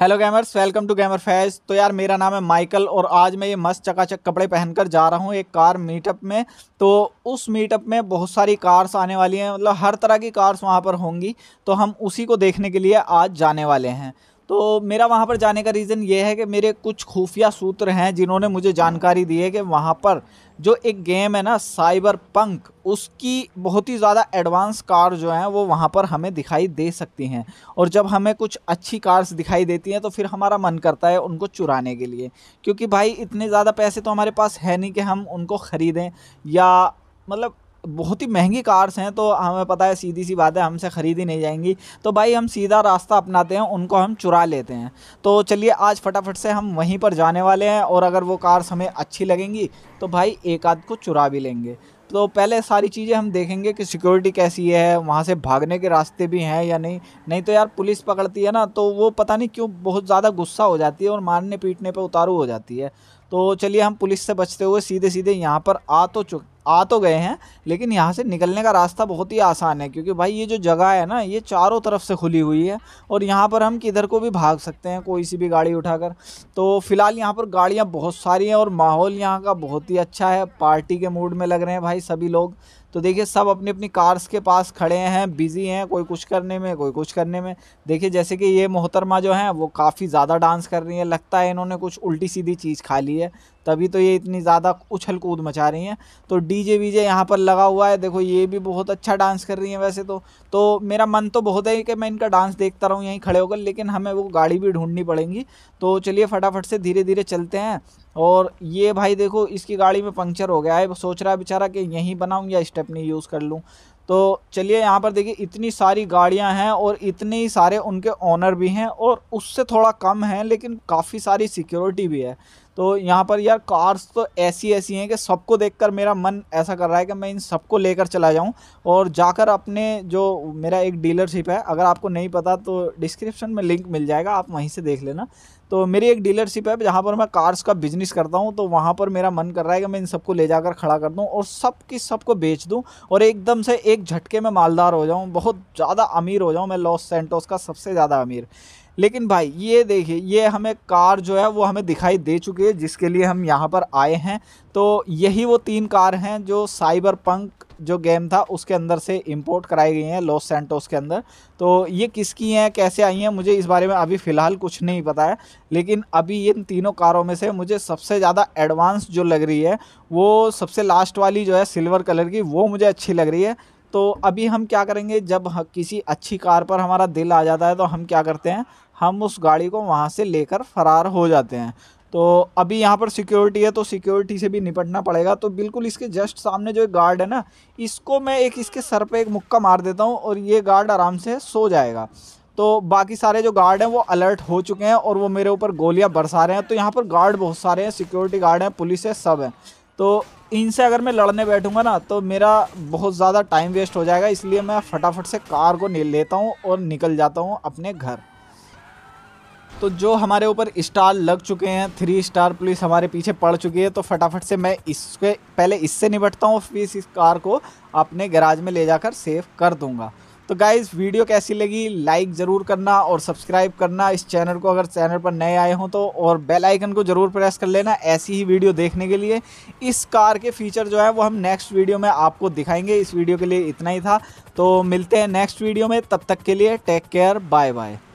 hello gamers welcome to gamer Faiz तो यार मेरा नाम है माइकल और आज मैं ये मस्त चकाचक कपड़े पहनकर जा रहा हूँ एक कार मीटअप में तो उस मीटअप में बहुत सारी कार्स आने वाली हैं मतलब हर तरह की कार्स वहाँ पर होंगी तो हम उसी को देखने के लिए आज जाने वाले हैं तो मेरा वहाँ पर जाने का रीज़न ये है कि मेरे कुछ खुफिया सूत्र हैं जिन्होंने मुझे जानकारी दी है कि वहाँ पर जो एक गेम है ना साइबर पंक उसकी बहुत ही ज़्यादा एडवांस कार जो हैं वो वहाँ पर हमें दिखाई दे सकती हैं और जब हमें कुछ अच्छी कार्स दिखाई देती हैं तो फिर हमारा मन करता है उनको चुराने के लिए क्योंकि भाई इतने ज़्यादा पैसे तो हमारे पास है नहीं कि हम उनको ख़रीदें या मतलब बहुत ही महंगी कार्स हैं तो हमें पता है सीधी सी बात है हमसे ख़रीदी नहीं जाएंगी तो भाई हम सीधा रास्ता अपनाते हैं उनको हम चुरा लेते हैं तो चलिए आज फटाफट से हम वहीं पर जाने वाले हैं और अगर वो कार्स हमें अच्छी लगेंगी तो भाई एक आध को चुरा भी लेंगे तो पहले सारी चीज़ें हम देखेंगे कि सिक्योरिटी कैसी है वहाँ से भागने के रास्ते भी हैं या नहीं नहीं तो यार पुलिस पकड़ती है ना तो वो पता नहीं क्यों बहुत ज़्यादा गुस्सा हो जाती है और मारने पीटने पर उतारू हो जाती है तो चलिए हम पुलिस से बचते हुए सीधे सीधे यहाँ पर आ तो चुके आ तो गए हैं लेकिन यहाँ से निकलने का रास्ता बहुत ही आसान है क्योंकि भाई ये जो जगह है ना ये चारों तरफ से खुली हुई है और यहाँ पर हम किधर को भी भाग सकते हैं कोई सी भी गाड़ी उठाकर तो फ़िलहाल यहाँ पर गाड़ियाँ बहुत सारी हैं और माहौल यहाँ का बहुत ही अच्छा है पार्टी के मूड में लग रहे हैं भाई सभी लोग तो देखिए सब अपनी अपनी कार्स के पास खड़े हैं बिज़ी हैं कोई कुछ करने में कोई कुछ करने में देखिए जैसे कि ये मोहतरमा जो हैं वो काफ़ी ज़्यादा डांस कर रही हैं लगता है इन्होंने कुछ उल्टी सीधी चीज़ खा ली है तभी तो ये इतनी ज़्यादा उछल कूद मचा रही हैं तो डीजे वीजे यहाँ पर लगा हुआ है देखो ये भी बहुत अच्छा डांस कर रही हैं वैसे तो तो मेरा मन तो बहुत है कि मैं इनका डांस देखता रहूँ यहीं खड़े होकर लेकिन हमें वो गाड़ी भी ढूंढनी पड़ेगी तो चलिए फटाफट से धीरे धीरे चलते हैं और ये भाई देखो इसकी गाड़ी में पंक्चर हो गया है सोच रहा है बेचारा कि यहीं बनाऊँ या स्टेपनी यूज़ कर लूँ तो चलिए यहाँ पर देखिए इतनी सारी गाड़ियाँ हैं और इतने ही सारे उनके ऑनर भी हैं और उससे थोड़ा कम हैं लेकिन काफ़ी सारी सिक्योरिटी भी है तो यहाँ पर यार कार्स तो ऐसी ऐसी हैं कि सबको देखकर मेरा मन ऐसा कर रहा है कि मैं इन सबको लेकर चला जाऊँ और जाकर अपने जो मेरा एक डीलरशिप है अगर आपको नहीं पता तो डिस्क्रिप्शन में लिंक मिल जाएगा आप वहीं से देख लेना तो मेरी एक डीलरशिप है जहाँ पर मैं कार्स का बिजनेस बिज़नेस करता हूँ तो वहाँ पर मेरा मन कर रहा है कि मैं इन सबको ले जाकर खड़ा कर दूँ और सब की सबको बेच दूँ और एकदम से एक झटके में मालदार हो जाऊँ बहुत ज़्यादा अमीर हो जाऊँ मैं लॉस सेंटोस का सबसे ज़्यादा अमीर लेकिन भाई ये देखिए ये हमें कार जो है वो हमें दिखाई दे चुकी है जिसके लिए हम यहाँ पर आए हैं तो यही वो तीन कार हैं जो साइबर पंक जो गेम था उसके अंदर से इंपोर्ट कराई गई हैं लॉस सेंटोस के अंदर तो ये किसकी हैं कैसे आई हैं मुझे इस बारे में अभी फ़िलहाल कुछ नहीं पता है लेकिन अभी इन तीनों कारों में से मुझे सबसे ज़्यादा एडवांस जो लग रही है वो सबसे लास्ट वाली जो है सिल्वर कलर की वो मुझे अच्छी लग रही है तो अभी हम क्या करेंगे जब किसी अच्छी कार पर हमारा दिल आ जाता है तो हम क्या करते हैं हम उस गाड़ी को वहाँ से लेकर फ़रार हो जाते हैं तो अभी यहाँ पर सिक्योरिटी है तो सिक्योरिटी से भी निपटना पड़ेगा तो बिल्कुल इसके जस्ट सामने जो एक गार्ड है ना इसको मैं एक इसके सर पे एक मुक्का मार देता हूँ और ये गार्ड आराम से सो जाएगा तो बाकी सारे जो गार्ड हैं वो अलर्ट हो चुके हैं और वो मेरे ऊपर गोलियाँ बरसा रहे हैं तो यहाँ पर गार्ड बहुत सारे हैं सिक्योरिटी गार्ड हैं पुलिस है सब हैं तो इनसे अगर मैं लड़ने बैठूँगा ना तो मेरा बहुत ज़्यादा टाइम वेस्ट हो जाएगा इसलिए मैं फटाफट से कार को लेता हूँ और निकल जाता हूँ अपने घर तो जो हमारे ऊपर स्टार लग चुके हैं थ्री स्टार पुलिस हमारे पीछे पड़ चुकी है तो फटाफट से मैं इसके पहले इससे निपटता हूँ फिर इस कार को अपने गैराज में ले जाकर सेव कर दूँगा तो गाइज़ वीडियो कैसी लगी लाइक ज़रूर करना और सब्सक्राइब करना इस चैनल को अगर चैनल पर नए आए हों तो और बेल आइकन को ज़रूर प्रेस कर लेना ऐसी ही वीडियो देखने के लिए इस कार के फीचर जो है वो हम नेक्स्ट वीडियो में आपको दिखाएंगे इस वीडियो के लिए इतना ही था तो मिलते हैं नेक्स्ट वीडियो में तब तक के लिए टेक केयर बाय बाय